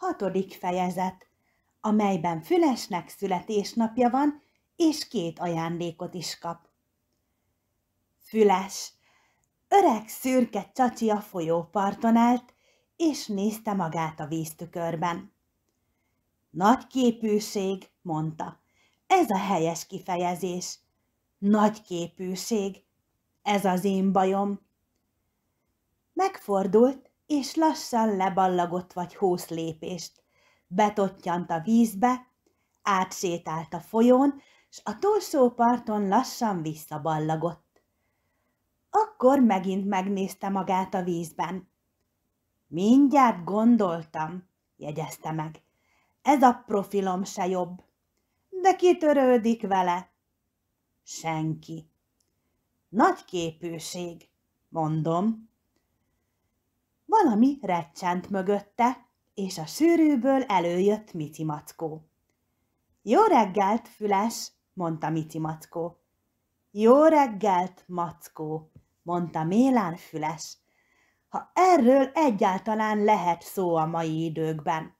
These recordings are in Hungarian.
hatodik fejezet, amelyben Fülesnek születésnapja van, és két ajándékot is kap. Füles, öreg szürke csacsi a folyóparton állt, és nézte magát a víztükörben. Nagy képűség, mondta. Ez a helyes kifejezés. Nagy képűség. Ez az én bajom. Megfordult, és lassan leballagott vagy húsz lépést. Betottyant a vízbe, átsétált a folyón, s a túlsó parton lassan visszaballagott. Akkor megint megnézte magát a vízben. Mindjárt gondoltam, jegyezte meg. Ez a profilom se jobb. De ki törődik vele? Senki. Nagy képűség, mondom. Valami recsent mögötte, és a sűrűből előjött Mici Mackó. Jó reggelt, Füles, mondta Mici Mackó. Jó reggelt, Mackó, mondta Mélán Füles. Ha erről egyáltalán lehet szó a mai időkben.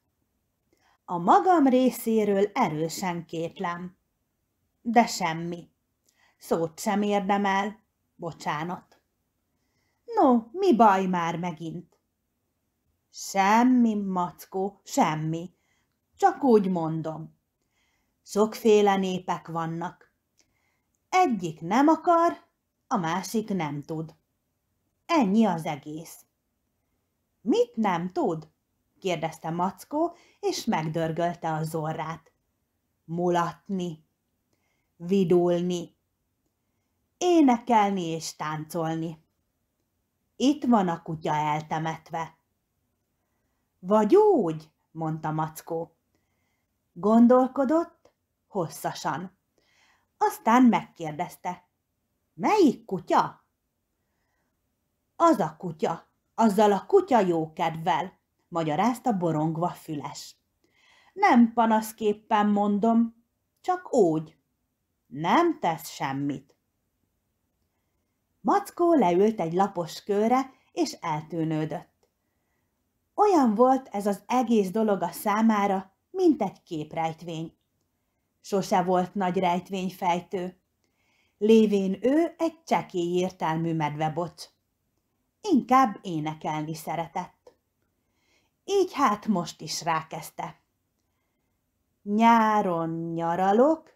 A magam részéről erősen kétlem. De semmi. Szót sem érdemel. Bocsánat. No, mi baj már megint? Semmi, mackó, semmi. Csak úgy mondom. Sokféle népek vannak. Egyik nem akar, a másik nem tud. Ennyi az egész. Mit nem tud? kérdezte Mackó, és megdörgölte az orrát. Mulatni, vidulni, énekelni és táncolni. Itt van a kutya eltemetve. Vagy úgy, mondta Mackó. Gondolkodott hosszasan. Aztán megkérdezte. Melyik kutya? Az a kutya, azzal a kutya jó kedvel, magyarázta borongva füles. Nem panaszképpen mondom, csak úgy. Nem tesz semmit. Mackó leült egy lapos kőre, és eltűnődött. Olyan volt ez az egész dolog a számára, mint egy képrejtvény. Sose volt nagy rejtvényfejtő. Lévén ő egy csekély értelmű medvebot. Inkább énekelni szeretett. Így hát most is rákezdte. Nyáron nyaralok,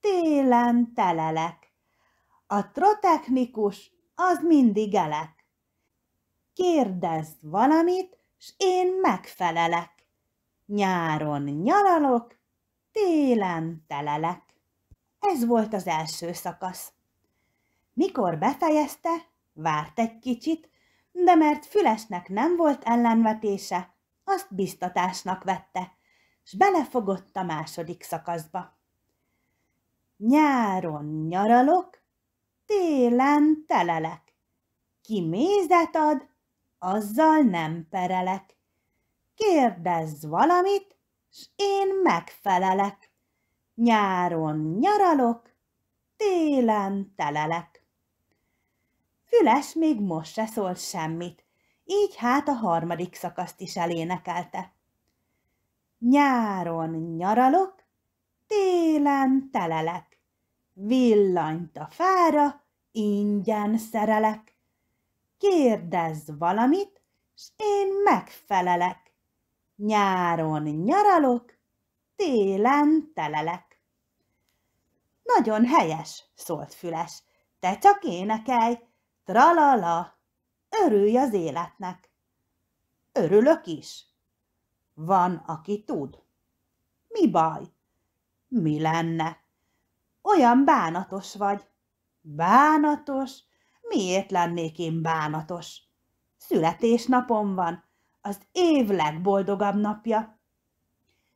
télen telelek. A trotechnikus az mindig elek. Kérdez valamit, s én megfelelek. Nyáron nyaralok, télen telelek. Ez volt az első szakasz. Mikor befejezte, várt egy kicsit, de mert Fülesnek nem volt ellenvetése, azt biztatásnak vette, s belefogott a második szakaszba. Nyáron nyaralok, télen telelek. Ki mézet ad, azzal nem perelek. Kérdezz valamit, s én megfelelek. Nyáron nyaralok, télen telelek. Füles még most se szólt semmit, így hát a harmadik szakaszt is elénekelte. Nyáron nyaralok, télen telelek, villanyt a fára, ingyen szerelek kérdezz valamit, s én megfelelek. Nyáron nyaralok, télen telelek. Nagyon helyes, szólt Füles, te csak énekelj, tralala, örülj az életnek. Örülök is. Van, aki tud. Mi baj? Mi lenne? Olyan bánatos vagy. Bánatos, Miért lennék én bánatos? Születésnapom van, az év legboldogabb napja.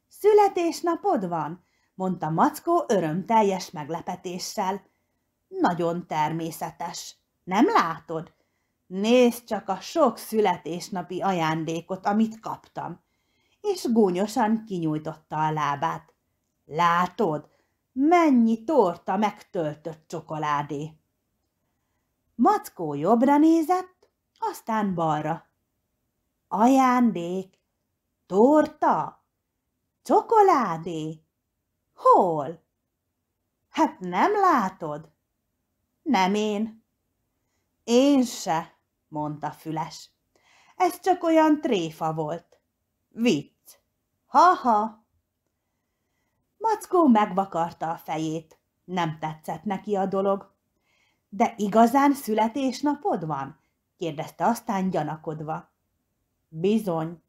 Születésnapod van, mondta Mackó örömteljes meglepetéssel. Nagyon természetes. Nem látod? Nézd csak a sok születésnapi ajándékot, amit kaptam. És gúnyosan kinyújtotta a lábát. Látod, mennyi torta megtöltött csokoládé! Mackó jobbra nézett, aztán balra. Ajándék, torta, csokoládé. Hol? Hát nem látod? Nem én. Én se, mondta Füles. Ez csak olyan tréfa volt. Vicc. Ha-ha. Mackó megvakarta a fejét. Nem tetszett neki a dolog. De igazán születésnapod van? kérdezte aztán gyanakodva. Bizony.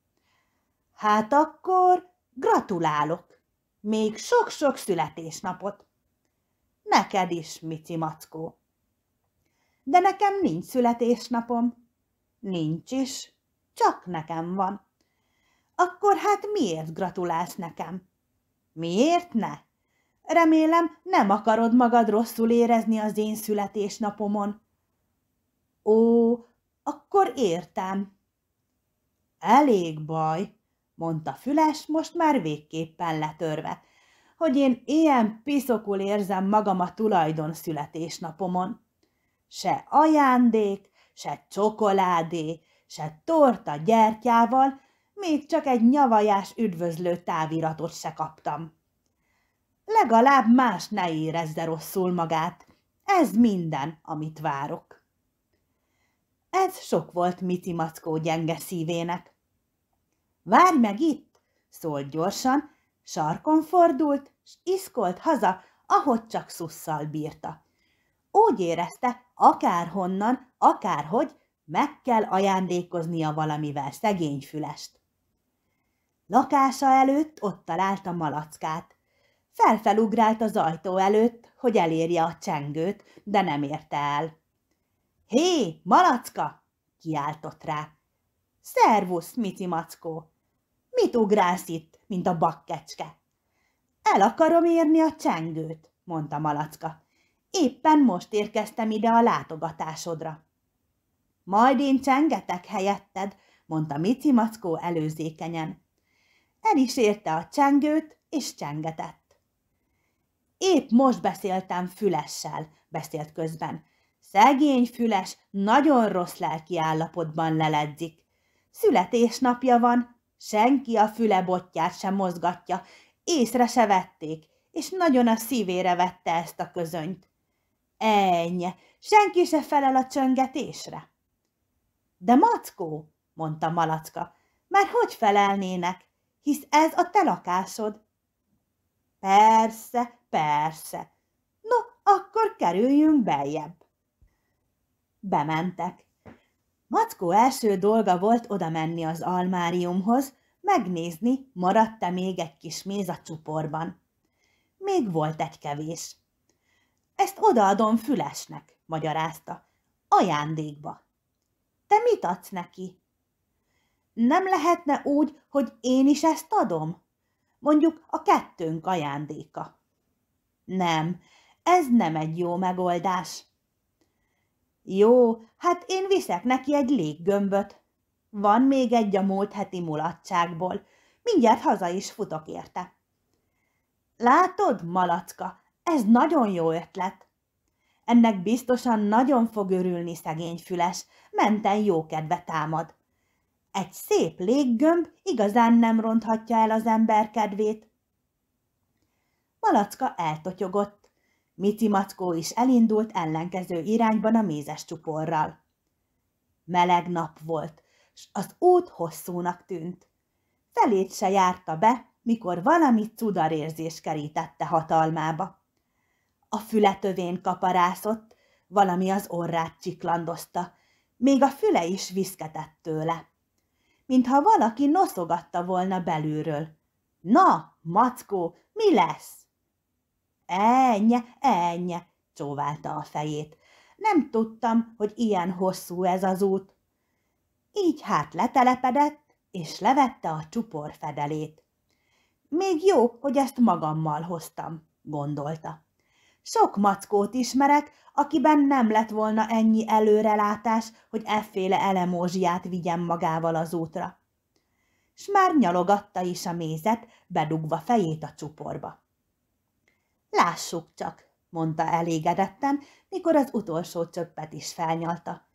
Hát akkor gratulálok. Még sok-sok születésnapot. Neked is, Mici Mackó. De nekem nincs születésnapom. Nincs is, csak nekem van. Akkor hát miért gratulálsz nekem? Miért ne? Remélem, nem akarod magad rosszul érezni az én születésnapomon. Ó, akkor értem. Elég baj, mondta Füles, most már végképpen letörve, hogy én ilyen piszokul érzem magam a tulajdon születésnapomon. Se ajándék, se csokoládé, se torta gyertyával, még csak egy nyavajás üdvözlő táviratot se kaptam. Legalább más ne érezze rosszul magát. Ez minden, amit várok. Ez sok volt Miti Mackó gyenge szívének. Várj meg itt, szólt gyorsan, sarkon fordult, s iszkolt haza, ahogy csak szusszal bírta. Úgy érezte, akárhonnan, akárhogy, meg kell ajándékoznia valamivel szegény fülest. Lakása előtt ott találta malackát. Felfelugrált az ajtó előtt, hogy elérje a csengőt, de nem érte el. – Hé, malacka! – kiáltott rá. – Szervusz, Mici mackó! Mit ugrálsz itt, mint a bakkecske? – El akarom érni a csengőt – mondta malacka. – Éppen most érkeztem ide a látogatásodra. – Majd én csengetek helyetted – mondta Mici mackó előzékenyen. El is érte a csengőt, és csengetett. Épp most beszéltem fülessel, beszélt közben. Szegény füles, nagyon rossz lelki állapotban leledzik. Születésnapja van, senki a füle botját sem mozgatja, észre se vették, és nagyon a szívére vette ezt a közönyt. Ennyi, senki se felel a csöngetésre. De mackó, mondta Malacka, mert hogy felelnének, hisz ez a te lakásod. Persze, Persze. No, akkor kerüljünk beljebb. Bementek. Mackó első dolga volt oda menni az almáriumhoz, megnézni, maradt-e még egy kis méz a csuporban. Még volt egy kevés. Ezt odaadom fülesnek, magyarázta. Ajándékba. Te mit adsz neki? Nem lehetne úgy, hogy én is ezt adom? Mondjuk a kettőnk ajándéka. Nem, ez nem egy jó megoldás. Jó, hát én viszek neki egy léggömböt. Van még egy a múlt heti mulatságból. Mindjárt haza is futok érte. Látod, malacka, ez nagyon jó ötlet. Ennek biztosan nagyon fog örülni szegény füles, menten jó kedve támad. Egy szép léggömb igazán nem ronthatja el az ember kedvét. Malacka eltotyogott. Mici Mackó is elindult ellenkező irányban a mézes csuporral. Meleg nap volt, s az út hosszúnak tűnt. Felét se járta be, mikor valami cudarérzés kerítette hatalmába. A fületövén kaparászott, valami az orrát csiklandozta, még a füle is viszketett tőle. Mintha valaki noszogatta volna belülről. Na, mackó, mi lesz? Ennye, ennye, csóválta a fejét. Nem tudtam, hogy ilyen hosszú ez az út. Így hát letelepedett, és levette a csupor fedelét. Még jó, hogy ezt magammal hoztam, gondolta. Sok mackót ismerek, akiben nem lett volna ennyi előrelátás, hogy efféle elemózsiát vigyen magával az útra. S már nyalogatta is a mézet, bedugva fejét a csuporba. Lássuk csak, mondta elégedetten, mikor az utolsó csöppet is felnyalta.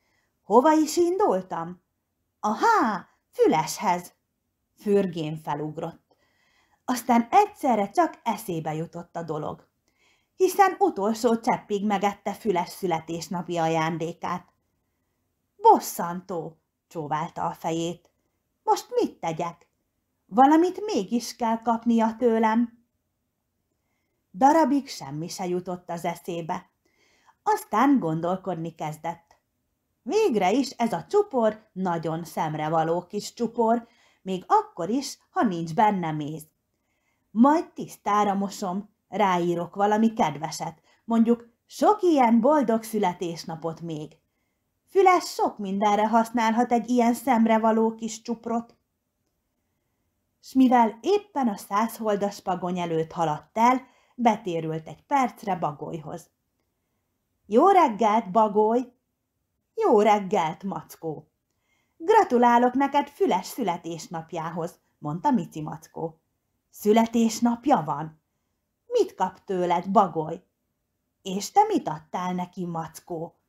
Hova is indultam? Aha, füleshez! Fürgén felugrott. Aztán egyszerre csak eszébe jutott a dolog, hiszen utolsó cseppig megette füles születésnapi ajándékát. Bosszantó, csóválta a fejét. Most mit tegyek? Valamit mégis kell kapnia tőlem. Darabig semmi se jutott az eszébe. Aztán gondolkodni kezdett. Végre is ez a csupor nagyon szemrevaló kis csupor, még akkor is, ha nincs benne méz. Majd tisztára mosom, ráírok valami kedveset, mondjuk sok ilyen boldog születésnapot még. Füles sok mindenre használhat egy ilyen szemrevaló kis csuprot. S mivel éppen a százholdas pagony előtt haladt el, betérült egy percre Bagolyhoz. Jó reggelt, Bagoly! Jó reggelt, Mackó! Gratulálok neked füles születésnapjához, mondta Mici Mackó. Születésnapja van? Mit kap tőled, Bagoly? És te mit adtál neki, Mackó?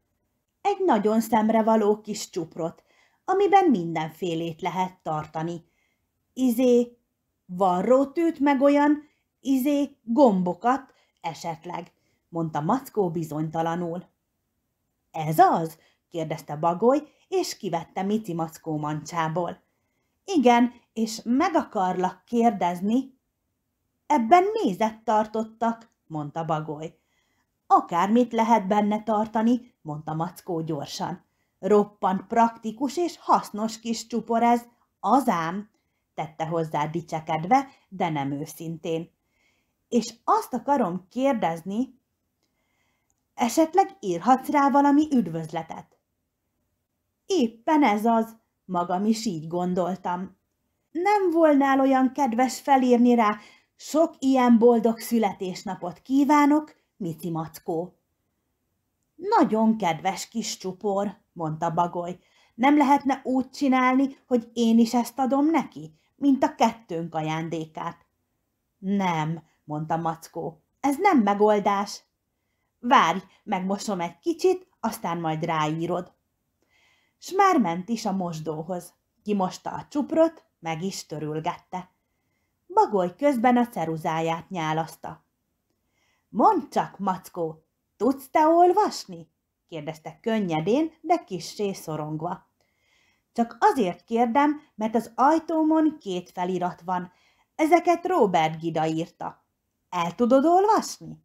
Egy nagyon szemrevaló kis csuprot, amiben mindenfélét lehet tartani. Izé, varrótűt meg olyan, izé, gombokat, esetleg, mondta Mackó bizonytalanul. Ez az? kérdezte Bagoly, és kivette Mici Mackó mancsából. Igen, és meg akarlak kérdezni. Ebben mézet tartottak, mondta Bagoly. Akármit lehet benne tartani, mondta Mackó gyorsan. Roppant praktikus és hasznos kis csupor ez, azám, tette hozzá dicsekedve, de nem őszintén és azt akarom kérdezni, esetleg írhatsz rá valami üdvözletet. Éppen ez az, magam is így gondoltam. Nem volnál olyan kedves felírni rá, sok ilyen boldog születésnapot kívánok, Mici Mackó. Nagyon kedves kis csupor, mondta Bagoly. Nem lehetne úgy csinálni, hogy én is ezt adom neki, mint a kettőnk ajándékát. Nem, mondta Mackó. Ez nem megoldás. Várj, megmosom egy kicsit, aztán majd ráírod. S már ment is a mosdóhoz. Kimosta a csuprot, meg is törülgette. Bagoly közben a ceruzáját nyálaszta. Mondd csak, Mackó, tudsz te olvasni? kérdezte könnyedén, de kissé szorongva. Csak azért kérdem, mert az ajtómon két felirat van. Ezeket Robert Gida írta. El tudod olvasni?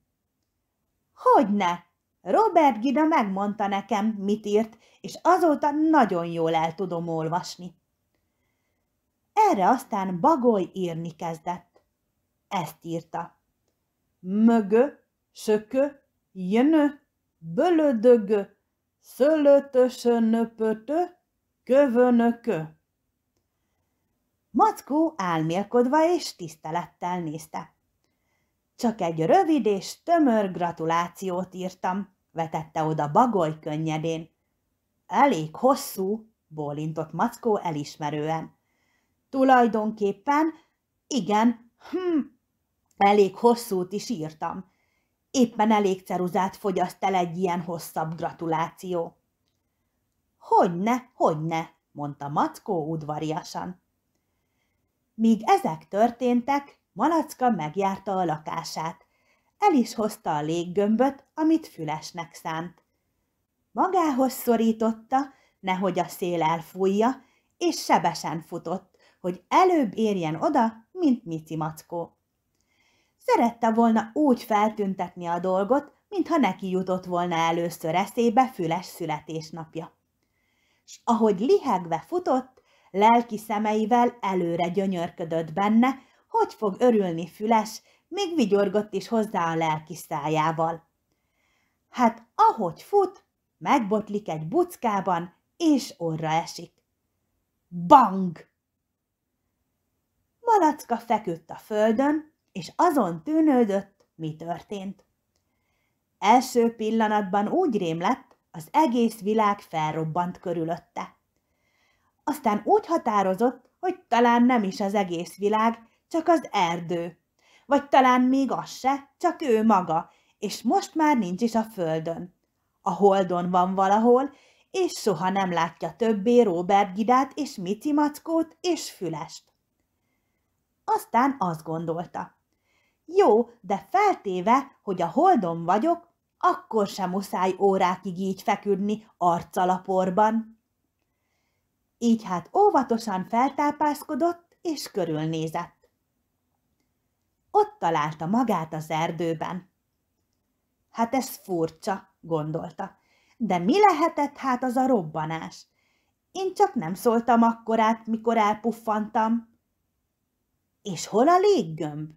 Hogyne! Robert Gida megmondta nekem, mit írt, és azóta nagyon jól el tudom olvasni. Erre aztán Bagoly írni kezdett. Ezt írta. Mögö, sökö, jönö, bölödögö, szölötösönöpötö, kövönökö. Mackó álmélkodva és tisztelettel nézte. Csak egy rövid és tömör gratulációt írtam, vetette oda bagoly könnyedén. Elég hosszú, bólintott Mackó elismerően. Tulajdonképpen, igen, hm, elég hosszút is írtam. Éppen elég ceruzát fogyaszt el egy ilyen hosszabb gratuláció. Hogyne, hogyne, mondta Mackó udvariasan. Míg ezek történtek, Malacka megjárta a lakását. El is hozta a léggömböt, amit fülesnek szánt. Magához szorította, nehogy a szél elfújja, és sebesen futott, hogy előbb érjen oda, mint Mici mackó. Szerette volna úgy feltüntetni a dolgot, mintha neki jutott volna először eszébe füles születésnapja. S ahogy lihegve futott, lelki szemeivel előre gyönyörködött benne, hogy fog örülni Füles, még vigyorgott is hozzá a lelki szájával. Hát ahogy fut, megbotlik egy buckában, és orra esik. Bang! Malacka feküdt a földön, és azon tűnődött, mi történt. Első pillanatban úgy rémlett, az egész világ felrobbant körülötte. Aztán úgy határozott, hogy talán nem is az egész világ, csak az erdő. Vagy talán még az se, csak ő maga, és most már nincs is a földön. A holdon van valahol, és soha nem látja többé Robert Gidát és Mici Mackót és Fülest. Aztán azt gondolta. Jó, de feltéve, hogy a holdon vagyok, akkor sem muszáj órákig így feküdni arcalaporban. Így hát óvatosan feltápászkodott és körülnézett ott találta magát az erdőben. Hát ez furcsa, gondolta. De mi lehetett hát az a robbanás? Én csak nem szóltam akkorát, mikor elpuffantam. És hol a léggömb?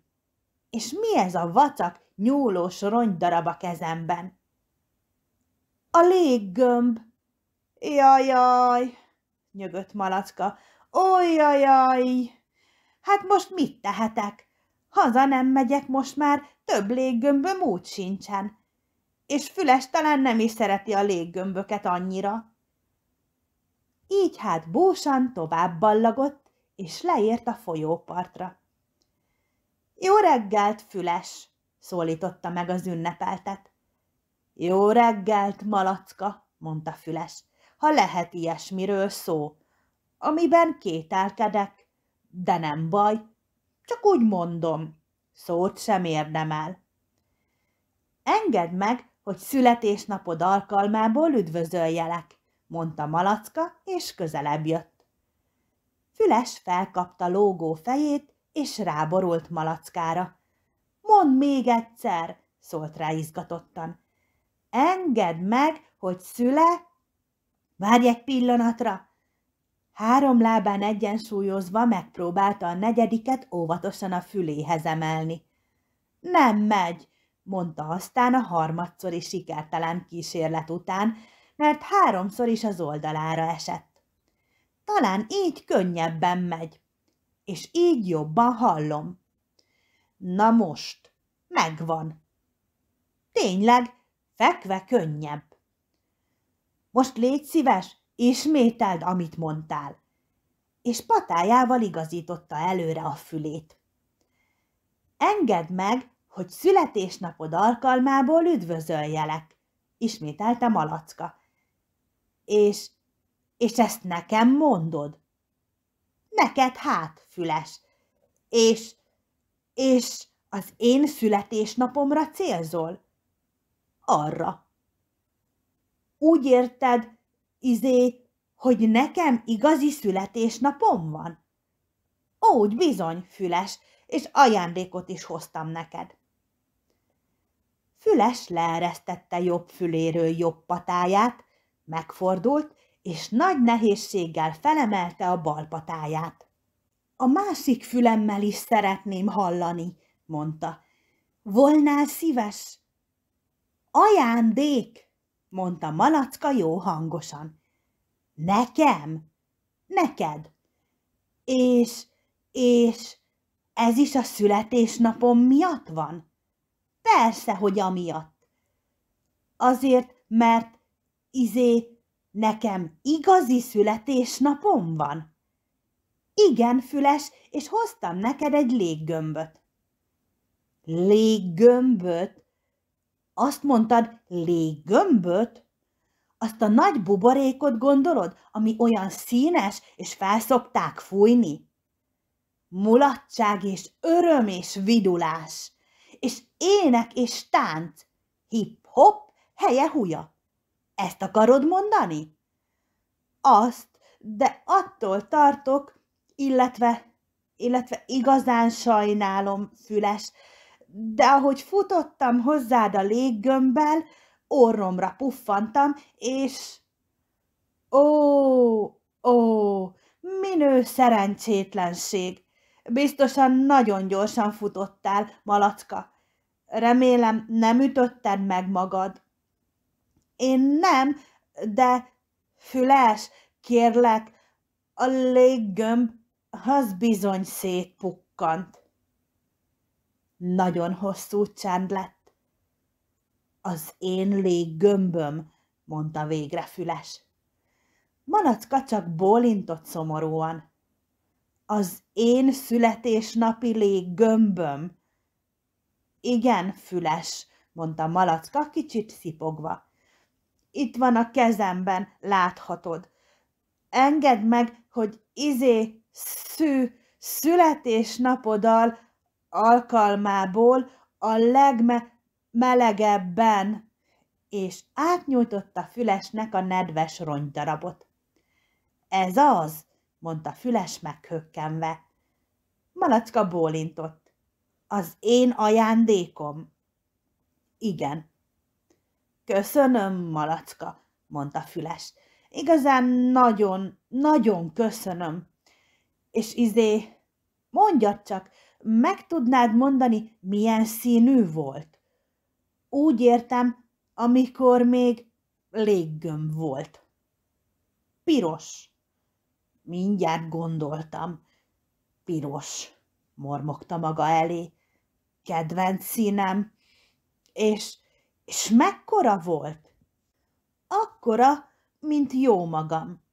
És mi ez a vacak, nyúlós rongydarab a kezemben? A léggömb! Jajaj! nyögött malacka. Ojajaj! Hát most mit tehetek? Haza nem megyek most már, több léggömböm úgy sincsen. És Füles talán nem is szereti a léggömböket annyira. Így hát búsan tovább ballagott, és leért a folyópartra. Jó reggelt, Füles! szólította meg az ünnepeltet. Jó reggelt, malacka, mondta Füles, ha lehet ilyesmiről szó, amiben kételkedek, de nem baj, csak úgy mondom, szót sem érdemel. Engedd meg, hogy születésnapod alkalmából üdvözöljelek, mondta Malacka, és közelebb jött. Füles felkapta lógó fejét, és ráborult Malackára. Mondd még egyszer, szólt rá izgatottan. Engedd meg, hogy szüle... Várj egy pillanatra, Három lábán egyensúlyozva megpróbálta a negyediket óvatosan a füléhez emelni. Nem megy, mondta aztán a harmadszori sikertelen kísérlet után, mert háromszor is az oldalára esett. Talán így könnyebben megy, és így jobban hallom. Na most, megvan. Tényleg, fekve könnyebb. Most légy szíves, Ismételd, amit mondtál. És patájával igazította előre a fülét. Engedd meg, hogy születésnapod alkalmából üdvözöljelek, ismételte Malacka. És, és ezt nekem mondod? Neked hát, füles. És, és az én születésnapomra célzol? Arra. Úgy érted, izé, hogy nekem igazi születésnapom van? Úgy bizony, Füles, és ajándékot is hoztam neked. Füles leeresztette jobb füléről jobb patáját, megfordult, és nagy nehézséggel felemelte a bal patáját. A másik fülemmel is szeretném hallani, mondta. Volnál szíves? Ajándék! mondta Malacka jó hangosan. Nekem? Neked? És, és ez is a születésnapom miatt van? Persze, hogy amiatt. Azért, mert izé nekem igazi születésnapom van. Igen, füles, és hoztam neked egy léggömböt. Léggömböt? Azt mondtad, léggömböt? Azt a nagy buborékot gondolod, ami olyan színes, és felszokták fújni? Mulatság és öröm és vidulás, és ének és tánc, hip-hop, helye húja. Ezt akarod mondani? Azt, de attól tartok, illetve, illetve igazán sajnálom, füles, de ahogy futottam hozzád a léggömbbel, orromra puffantam, és... Ó, ó, minő szerencsétlenség! Biztosan nagyon gyorsan futottál, malacka. Remélem, nem ütötted meg magad. Én nem, de füles, kérlek, a léggömb az bizony szétpukkant. Nagyon hosszú csend lett. Az én léggömböm, mondta végre Füles. Manacka csak bólintott szomorúan. Az én születésnapi léggömböm. Igen, Füles, mondta Malacka kicsit szipogva. Itt van a kezemben, láthatod. Engedd meg, hogy izé, szű, születésnapodal alkalmából a legmelegebben, és átnyújtotta Fülesnek a nedves rongydarabot. Ez az, mondta Füles meghökkenve. Malacka bólintott. Az én ajándékom. Igen. Köszönöm, Malacka, mondta Füles. Igazán nagyon, nagyon köszönöm. És izé, mondjad csak, meg tudnád mondani, milyen színű volt? Úgy értem, amikor még léggömb volt. Piros. Mindjárt gondoltam. Piros, mormogta maga elé. Kedvenc színem. És, és mekkora volt? Akkora, mint jó magam.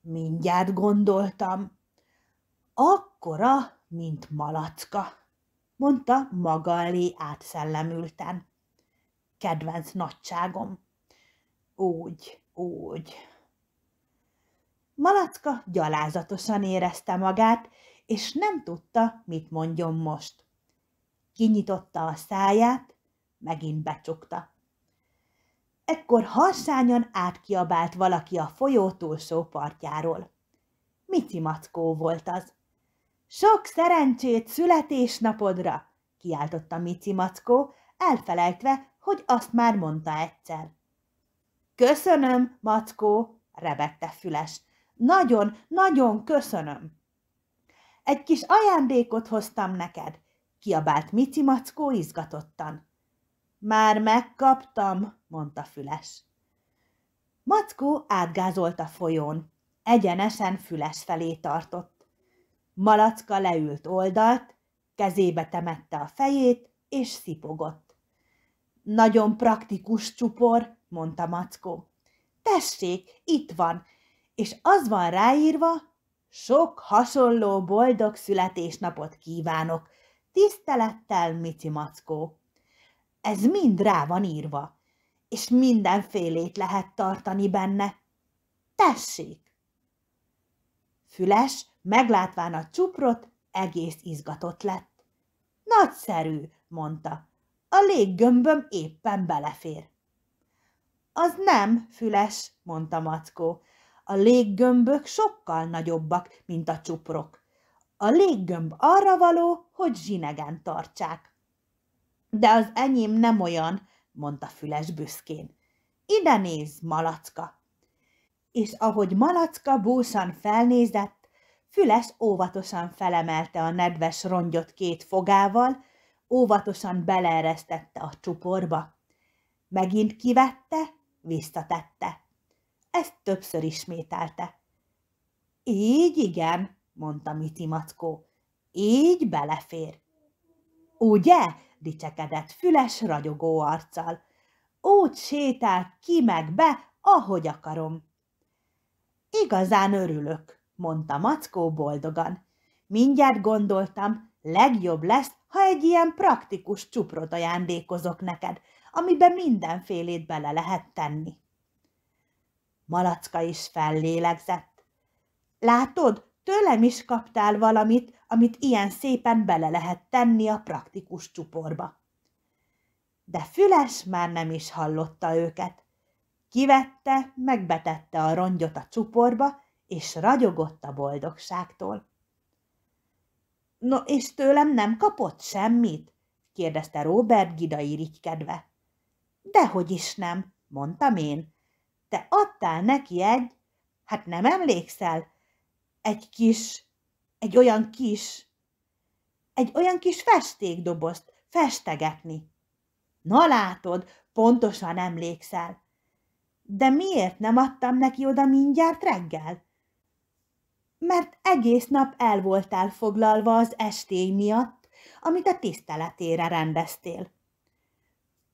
Mindjárt gondoltam. Akkora, mint malacka, mondta maga elé átszellemülten. Kedvenc nagyságom. Úgy, úgy. Malacka gyalázatosan érezte magát, és nem tudta, mit mondjon most. Kinyitotta a száját, megint becsukta. Ekkor harsányan átkiabált valaki a folyó túlsó partjáról. Mici Mackó volt az. Sok szerencsét születésnapodra! kiáltotta Mici Mackó, elfelejtve, hogy azt már mondta egyszer. Köszönöm, Mackó, rebette Füles. Nagyon, nagyon köszönöm. Egy kis ajándékot hoztam neked, kiabált Mici Mackó izgatottan. Már megkaptam, mondta Füles. Mackó átgázolt a folyón. Egyenesen Füles felé tartott. Malacka leült oldalt, kezébe temette a fejét, és szipogott. Nagyon praktikus csupor, mondta Mackó. Tessék, itt van, és az van ráírva, sok hasonló boldog születésnapot kívánok, tisztelettel Mici Mackó. Ez mind rá van írva, és mindenfélét lehet tartani benne. Tessék! Füles Meglátván a csuprot, egész izgatott lett. Nagyszerű, mondta. A léggömböm éppen belefér. Az nem, füles, mondta Mackó. A léggömbök sokkal nagyobbak, mint a csuprok. A léggömb arra való, hogy zsinegen tartsák. De az enyém nem olyan, mondta Füles büszkén. Ide néz, malacka! És ahogy malacka búsan felnézett, Füles óvatosan felemelte a nedves rongyot két fogával, óvatosan beleeresztette a csuporba. Megint kivette, visszatette. Ezt többször ismételte. Így igen, mondta Miti Mackó. Így belefér. Ugye? dicsekedett füles ragyogó arccal. Úgy sétál ki meg be, ahogy akarom. Igazán örülök, mondta Mackó boldogan. Mindjárt gondoltam, legjobb lesz, ha egy ilyen praktikus csuprot ajándékozok neked, amiben mindenfélét bele lehet tenni. Malacka is fellélegzett. Látod, tőlem is kaptál valamit, amit ilyen szépen bele lehet tenni a praktikus csuporba. De Füles már nem is hallotta őket. Kivette, megbetette a rongyot a csuporba, és ragyogott a boldogságtól. No, és tőlem nem kapott semmit? kérdezte Robert Gida irigykedve. Dehogy is nem, mondtam én. Te adtál neki egy, hát nem emlékszel, egy kis, egy olyan kis, egy olyan kis festékdobozt festegetni. Na látod, pontosan emlékszel. De miért nem adtam neki oda mindjárt reggel? mert egész nap el voltál foglalva az estély miatt, amit a tiszteletére rendeztél.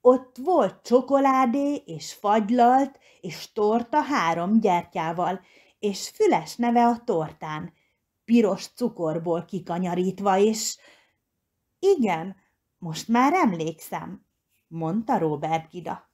Ott volt csokoládé, és fagylalt, és torta három gyertyával, és füles neve a tortán, piros cukorból kikanyarítva, és... Igen, most már emlékszem, mondta Robert Gida.